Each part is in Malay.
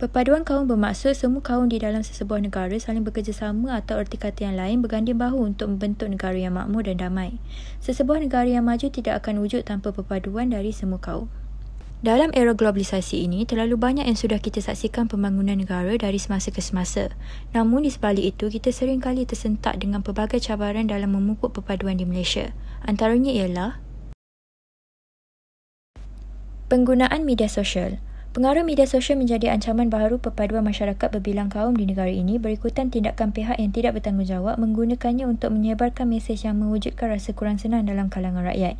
Perpaduan kaum bermaksud semua kaum di dalam sesebuah negara saling bekerjasama atau erti kata yang lain berganding bahu untuk membentuk negara yang makmur dan damai. Sesebuah negara yang maju tidak akan wujud tanpa perpaduan dari semua kaum. Dalam era globalisasi ini, terlalu banyak yang sudah kita saksikan pembangunan negara dari semasa ke semasa. Namun di sebalik itu, kita sering kali tersentak dengan pelbagai cabaran dalam memukul perpaduan di Malaysia. Antaranya ialah Penggunaan media sosial Pengaruh media sosial menjadi ancaman baru perpaduan masyarakat berbilang kaum di negara ini berikutan tindakan pihak yang tidak bertanggungjawab menggunakannya untuk menyebarkan mesej yang mewujudkan rasa kurang senang dalam kalangan rakyat.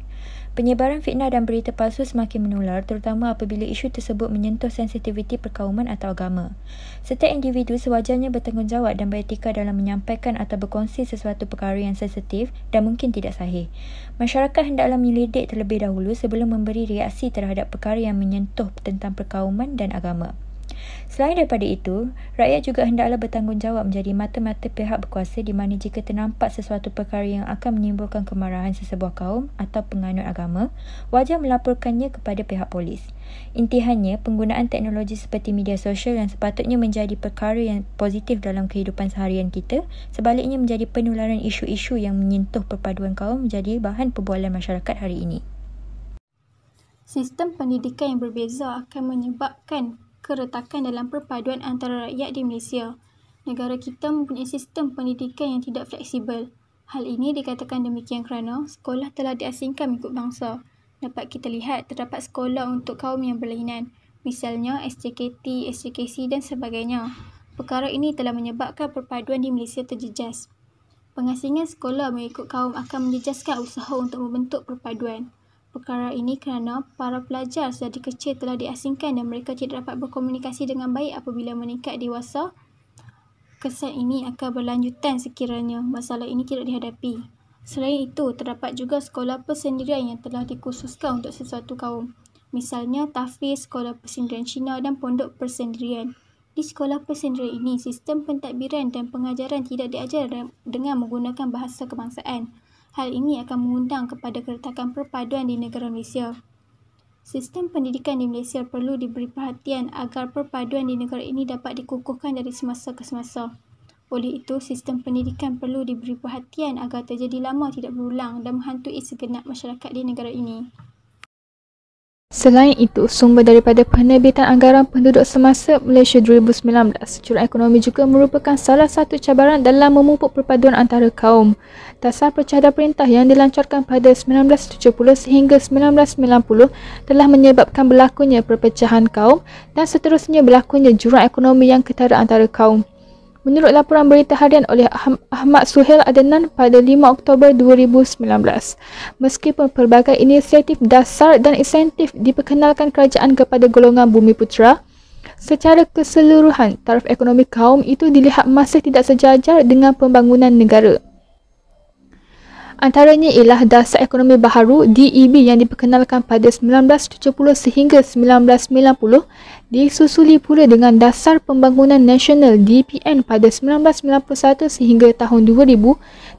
Penyebaran fitnah dan berita palsu semakin menular terutama apabila isu tersebut menyentuh sensitiviti perkauman atau agama. Setiap individu sewajarnya bertanggungjawab dan beretika dalam menyampaikan atau berkongsi sesuatu perkara yang sensitif dan mungkin tidak sahih. Masyarakat hendaklah menyelidik terlebih dahulu sebelum memberi reaksi terhadap perkara yang menyentuh tentang perkauman dan agama. Selain daripada itu, rakyat juga hendaklah bertanggungjawab menjadi mata-mata pihak berkuasa di mana jika ternampak sesuatu perkara yang akan menimbulkan kemarahan sesebuah kaum atau penganut agama, wajar melaporkannya kepada pihak polis. Intihannya, penggunaan teknologi seperti media sosial yang sepatutnya menjadi perkara yang positif dalam kehidupan seharian kita, sebaliknya menjadi penularan isu-isu yang menyentuh perpaduan kaum menjadi bahan perbualan masyarakat hari ini. Sistem pendidikan yang berbeza akan menyebabkan keretakan dalam perpaduan antara rakyat di Malaysia. Negara kita mempunyai sistem pendidikan yang tidak fleksibel. Hal ini dikatakan demikian kerana sekolah telah diasingkan mengikut bangsa. Dapat kita lihat terdapat sekolah untuk kaum yang berlainan, misalnya SJKT, SJKC dan sebagainya. Perkara ini telah menyebabkan perpaduan di Malaysia terjejas. Pengasingan sekolah mengikut kaum akan menjejaskan usaha untuk membentuk perpaduan perkara ini kerana para pelajar sejak kecil telah diasingkan dan mereka tidak dapat berkomunikasi dengan baik apabila meningkat dewasa. Kesan ini akan berlanjutan sekiranya masalah ini tidak dihadapi. Selain itu, terdapat juga sekolah persendirian yang telah dikhususkan untuk sesuatu kaum. Misalnya, tafiz, sekolah persendirian Cina dan pondok persendirian. Di sekolah persendirian ini, sistem pentadbiran dan pengajaran tidak diajar dengan menggunakan bahasa kebangsaan. Hal ini akan mengundang kepada keretakan perpaduan di negara Malaysia. Sistem pendidikan di Malaysia perlu diberi perhatian agar perpaduan di negara ini dapat dikukuhkan dari semasa ke semasa. Oleh itu, sistem pendidikan perlu diberi perhatian agar terjadi lama tidak berulang dan menghantui segenap masyarakat di negara ini. Selain itu, sumber daripada penerbitan anggaran penduduk semasa Malaysia 2019, curah ekonomi juga merupakan salah satu cabaran dalam memupuk perpaduan antara kaum. Dasar percadang perintah yang dilancarkan pada 1970 sehingga 1990 telah menyebabkan berlakunya perpecahan kaum dan seterusnya berlakunya jurang ekonomi yang ketara antara kaum menurut laporan berita harian oleh Ahmad Suhail Adnan pada 5 Oktober 2019. Meskipun pelbagai inisiatif dasar dan insentif diperkenalkan kerajaan kepada golongan bumi putera, secara keseluruhan taraf ekonomi kaum itu dilihat masih tidak sejajar dengan pembangunan negara. Antaranya ialah Dasar Ekonomi Baharu DEB yang diperkenalkan pada 1970 sehingga 1990 disusuli pula dengan Dasar Pembangunan Nasional DPN pada 1991 sehingga tahun 2000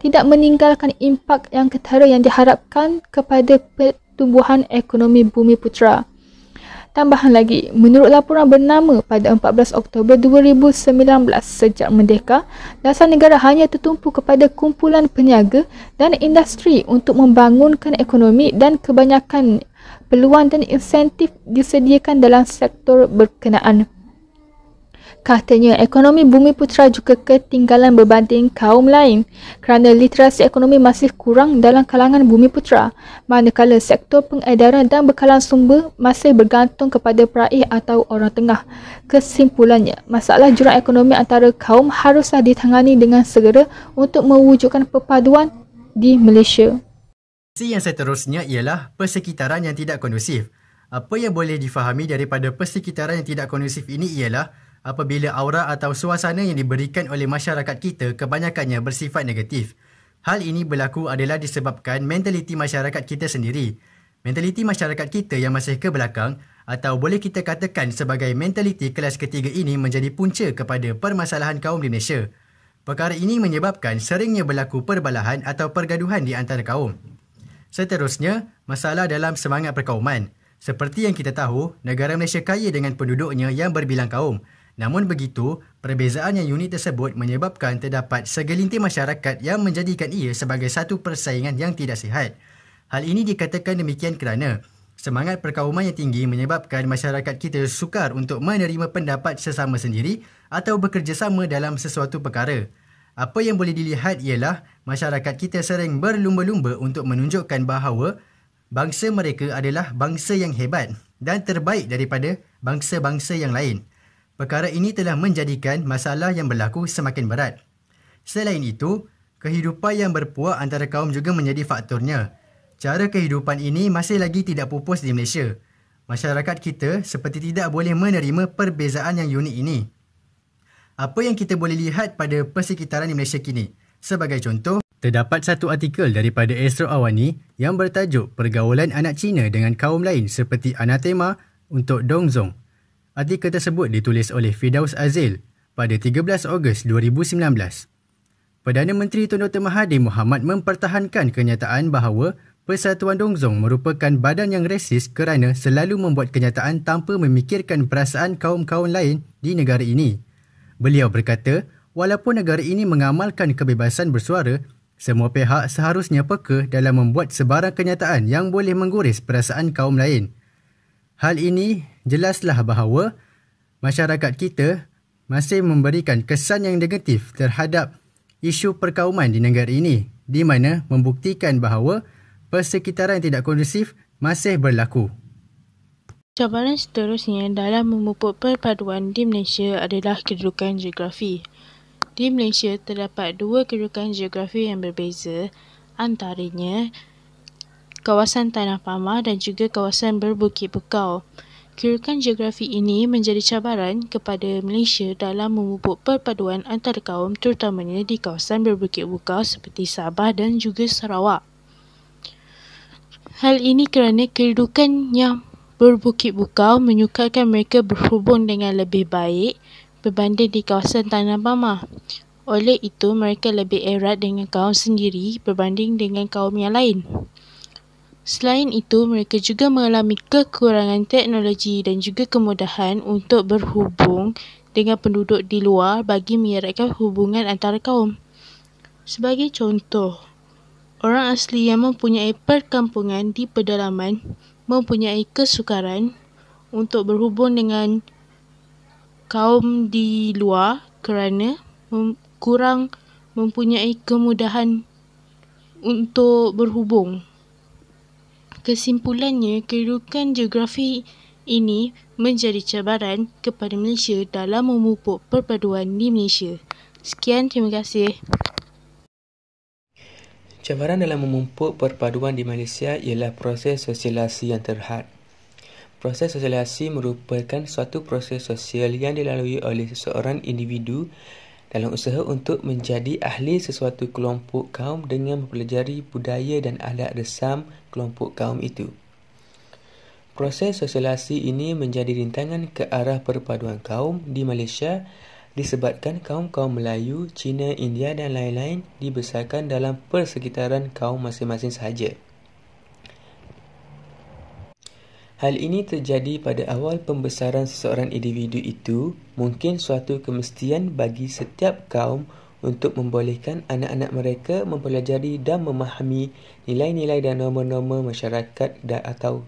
tidak meninggalkan impak yang ketara yang diharapkan kepada pertumbuhan ekonomi bumi putera. Tambahan lagi, menurut laporan bernama pada 14 Oktober 2019 sejak merdeka, dasar negara hanya tertumpu kepada kumpulan peniaga dan industri untuk membangunkan ekonomi dan kebanyakan peluang dan insentif disediakan dalam sektor berkenaan Katanya ekonomi bumi putera juga ketinggalan berbanding kaum lain kerana literasi ekonomi masih kurang dalam kalangan bumi putera manakala sektor pengedaran dan bekalan sumber masih bergantung kepada peraih atau orang tengah. Kesimpulannya, masalah jurang ekonomi antara kaum haruslah ditangani dengan segera untuk mewujudkan perpaduan di Malaysia. Si yang seterusnya ialah persekitaran yang tidak kondusif. Apa yang boleh difahami daripada persekitaran yang tidak kondusif ini ialah apabila aura atau suasana yang diberikan oleh masyarakat kita kebanyakannya bersifat negatif. Hal ini berlaku adalah disebabkan mentaliti masyarakat kita sendiri. Mentaliti masyarakat kita yang masih ke belakang atau boleh kita katakan sebagai mentaliti kelas ketiga ini menjadi punca kepada permasalahan kaum di Malaysia. Perkara ini menyebabkan seringnya berlaku perbalahan atau pergaduhan di antara kaum. Seterusnya, masalah dalam semangat perkauman. Seperti yang kita tahu, negara Malaysia kaya dengan penduduknya yang berbilang kaum. Namun begitu, perbezaan yang unik tersebut menyebabkan terdapat segelintir masyarakat yang menjadikan ia sebagai satu persaingan yang tidak sihat. Hal ini dikatakan demikian kerana semangat perkawaman yang tinggi menyebabkan masyarakat kita sukar untuk menerima pendapat sesama sendiri atau bekerjasama dalam sesuatu perkara. Apa yang boleh dilihat ialah masyarakat kita sering berlumba-lumba untuk menunjukkan bahawa bangsa mereka adalah bangsa yang hebat dan terbaik daripada bangsa-bangsa yang lain. Perkara ini telah menjadikan masalah yang berlaku semakin berat. Selain itu, kehidupan yang berpuak antara kaum juga menjadi faktornya. Cara kehidupan ini masih lagi tidak pupus di Malaysia. Masyarakat kita seperti tidak boleh menerima perbezaan yang unik ini. Apa yang kita boleh lihat pada persekitaran di Malaysia kini? Sebagai contoh, terdapat satu artikel daripada Astro Awani yang bertajuk Pergaulan Anak Cina dengan Kaum Lain seperti Anatema untuk Dongzong Artikel tersebut ditulis oleh Fidaus Azil pada 13 Ogos 2019. Perdana Menteri Tun Dr. Mahathir Mohamad mempertahankan kenyataan bahawa Persatuan Dongzong merupakan badan yang resis kerana selalu membuat kenyataan tanpa memikirkan perasaan kaum-kaum lain di negara ini. Beliau berkata, walaupun negara ini mengamalkan kebebasan bersuara, semua pihak seharusnya peka dalam membuat sebarang kenyataan yang boleh mengguris perasaan kaum lain. Hal ini jelaslah bahawa masyarakat kita masih memberikan kesan yang negatif terhadap isu perkauman di negara ini di mana membuktikan bahawa persekitaran yang tidak kondusif masih berlaku. Cabaran seterusnya dalam memupuk perpaduan di Malaysia adalah kedudukan geografi. Di Malaysia terdapat dua kedudukan geografi yang berbeza antaranya kawasan tanah pamah dan juga kawasan berbukit bekau. Kirakan geografi ini menjadi cabaran kepada Malaysia dalam memupuk perpaduan antara kaum terutamanya di kawasan berbukit bekau seperti Sabah dan juga Sarawak. Hal ini kerana kedudukan yang berbukit bukau menyukarkan mereka berhubung dengan lebih baik berbanding di kawasan tanah pamah. Oleh itu, mereka lebih erat dengan kaum sendiri berbanding dengan kaum yang lain. Selain itu, mereka juga mengalami kekurangan teknologi dan juga kemudahan untuk berhubung dengan penduduk di luar bagi menyeratkan hubungan antara kaum. Sebagai contoh, orang asli yang mempunyai perkampungan di pedalaman mempunyai kesukaran untuk berhubung dengan kaum di luar kerana mem- kurang mempunyai kemudahan untuk berhubung. Kesimpulannya, kedudukan geografi ini menjadi cabaran kepada Malaysia dalam memupuk perpaduan di Malaysia. Sekian, terima kasih. Cabaran dalam memupuk perpaduan di Malaysia ialah proses sosialisasi yang terhad. Proses sosialisasi merupakan suatu proses sosial yang dilalui oleh seseorang individu dalam usaha untuk menjadi ahli sesuatu kelompok kaum dengan mempelajari budaya dan adat resam kelompok kaum itu. Proses sosialisasi ini menjadi rintangan ke arah perpaduan kaum di Malaysia disebabkan kaum-kaum Melayu, Cina, India dan lain-lain dibesarkan dalam persekitaran kaum masing-masing sahaja. Hal ini terjadi pada awal pembesaran seseorang individu itu mungkin suatu kemestian bagi setiap kaum untuk membolehkan anak-anak mereka mempelajari dan memahami nilai-nilai dan norma-norma masyarakat dan atau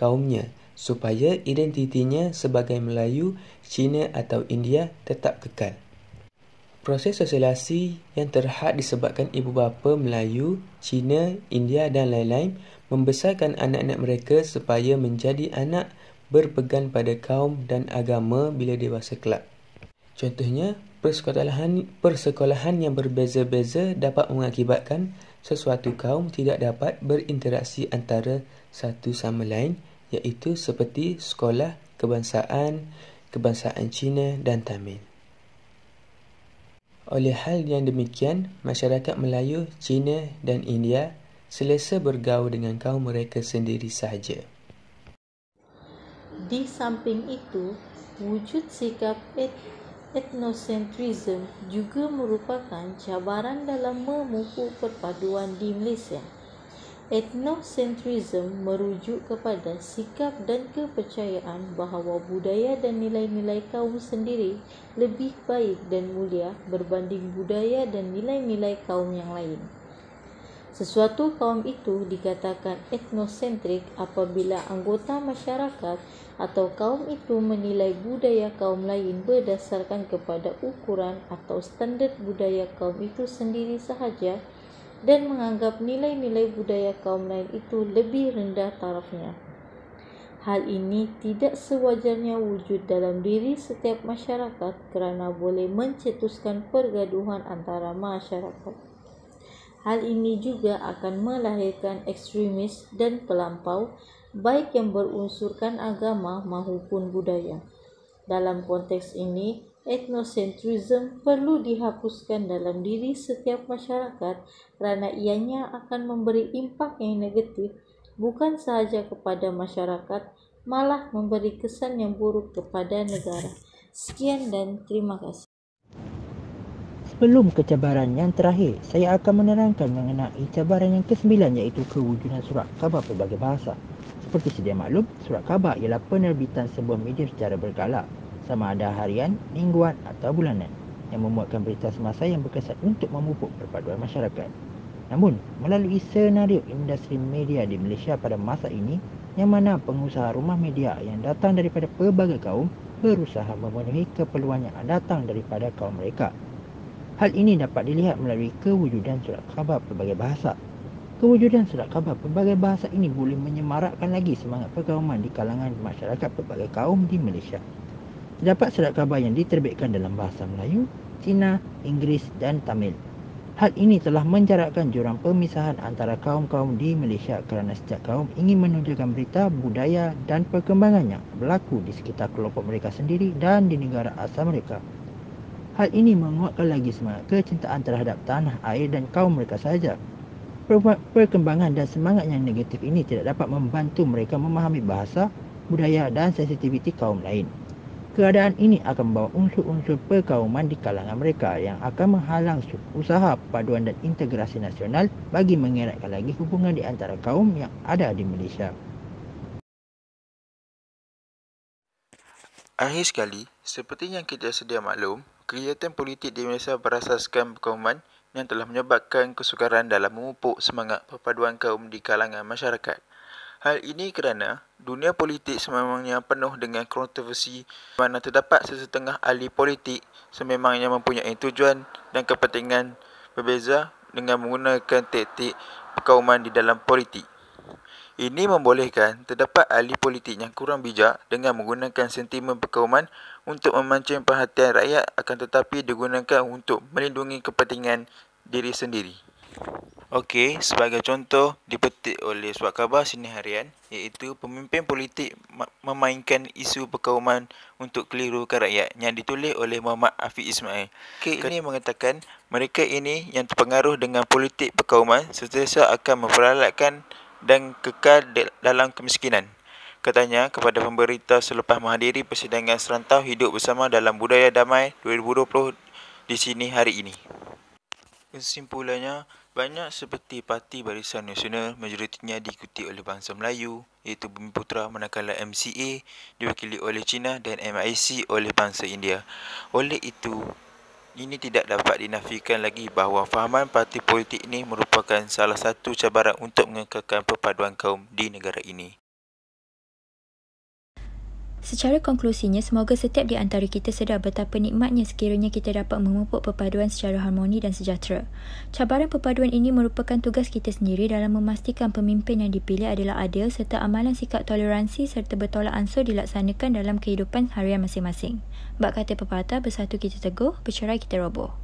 kaumnya supaya identitinya sebagai Melayu, Cina atau India tetap kekal. Proses sosialisasi yang terhad disebabkan ibu bapa Melayu, Cina, India dan lain-lain membesarkan anak-anak mereka supaya menjadi anak berpegang pada kaum dan agama bila dewasa kelak. Contohnya, persekolahan, persekolahan yang berbeza-beza dapat mengakibatkan sesuatu kaum tidak dapat berinteraksi antara satu sama lain iaitu seperti sekolah kebangsaan, kebangsaan Cina dan Tamil. Oleh hal yang demikian, masyarakat Melayu, Cina dan India selesa bergaul dengan kaum mereka sendiri sahaja. Di samping itu, wujud sikap et- etnosentrism juga merupakan cabaran dalam memupuk perpaduan di Malaysia. Etnosentrism merujuk kepada sikap dan kepercayaan bahawa budaya dan nilai-nilai kaum sendiri lebih baik dan mulia berbanding budaya dan nilai-nilai kaum yang lain. Sesuatu kaum itu dikatakan etnosentrik apabila anggota masyarakat atau kaum itu menilai budaya kaum lain berdasarkan kepada ukuran atau standar budaya kaum itu sendiri sahaja dan menganggap nilai-nilai budaya kaum lain itu lebih rendah tarafnya. Hal ini tidak sewajarnya wujud dalam diri setiap masyarakat kerana boleh mencetuskan pergaduhan antara masyarakat. Hal ini juga akan melahirkan ekstremis dan pelampau baik yang berunsurkan agama maupun budaya. Dalam konteks ini, etnosentrisme perlu dihapuskan dalam diri setiap masyarakat kerana ianya akan memberi impak yang negatif bukan sahaja kepada masyarakat malah memberi kesan yang buruk kepada negara. Sekian dan terima kasih. Sebelum kecabaran yang terakhir, saya akan menerangkan mengenai cabaran yang ke-9 iaitu kewujudan surat khabar pelbagai bahasa. Seperti sedia maklum, surat khabar ialah penerbitan sebuah media secara berkala, sama ada harian, mingguan atau bulanan yang memuatkan berita semasa yang berkesan untuk memupuk perpaduan masyarakat. Namun, melalui senario industri media di Malaysia pada masa ini, yang mana pengusaha rumah media yang datang daripada pelbagai kaum berusaha memenuhi keperluan yang datang daripada kaum mereka Hal ini dapat dilihat melalui kewujudan surat khabar pelbagai bahasa. Kewujudan surat khabar pelbagai bahasa ini boleh menyemarakkan lagi semangat pergauman di kalangan masyarakat pelbagai kaum di Malaysia. Terdapat surat khabar yang diterbitkan dalam bahasa Melayu, Cina, Inggeris dan Tamil. Hal ini telah menjarakkan jurang pemisahan antara kaum-kaum di Malaysia kerana setiap kaum ingin menunjukkan berita, budaya dan perkembangannya berlaku di sekitar kelompok mereka sendiri dan di negara asal mereka. Hal ini menguatkan lagi semangat kecintaan terhadap tanah air dan kaum mereka sahaja. Perkembangan dan semangat yang negatif ini tidak dapat membantu mereka memahami bahasa, budaya dan sensitiviti kaum lain. Keadaan ini akan membawa unsur-unsur perkauman di kalangan mereka yang akan menghalang usaha paduan dan integrasi nasional bagi mengeratkan lagi hubungan di antara kaum yang ada di Malaysia. Akhir sekali, seperti yang kita sedia maklum, kegiatan politik di Malaysia berasaskan perkauman yang telah menyebabkan kesukaran dalam memupuk semangat perpaduan kaum di kalangan masyarakat. Hal ini kerana dunia politik sememangnya penuh dengan kontroversi di mana terdapat sesetengah ahli politik sememangnya mempunyai tujuan dan kepentingan berbeza dengan menggunakan taktik perkauman di dalam politik. Ini membolehkan terdapat ahli politik yang kurang bijak dengan menggunakan sentimen perkauman untuk memancing perhatian rakyat akan tetapi digunakan untuk melindungi kepentingan diri sendiri. Okey, sebagai contoh dipetik oleh suat khabar sini harian iaitu pemimpin politik memainkan isu perkauman untuk kelirukan rakyat yang ditulis oleh Muhammad Afiq Ismail. Okey, ini mengatakan mereka ini yang terpengaruh dengan politik perkauman sentiasa akan memperalatkan dan kekal dalam kemiskinan. Katanya kepada pemberita selepas menghadiri persidangan serantau hidup bersama dalam budaya damai 2020 di sini hari ini. Kesimpulannya, banyak seperti Parti Barisan Nasional majoritinya diikuti oleh bangsa Melayu iaitu Bumi Putera manakala MCA diwakili oleh China dan MIC oleh bangsa India. Oleh itu, ini tidak dapat dinafikan lagi bahawa fahaman parti politik ini merupakan salah satu cabaran untuk mengekalkan perpaduan kaum di negara ini. Secara konklusinya, semoga setiap di antara kita sedar betapa nikmatnya sekiranya kita dapat memupuk perpaduan secara harmoni dan sejahtera. Cabaran perpaduan ini merupakan tugas kita sendiri dalam memastikan pemimpin yang dipilih adalah adil serta amalan sikap toleransi serta bertolak ansur dilaksanakan dalam kehidupan harian masing-masing. Bak kata pepatah, bersatu kita teguh, bercerai kita roboh.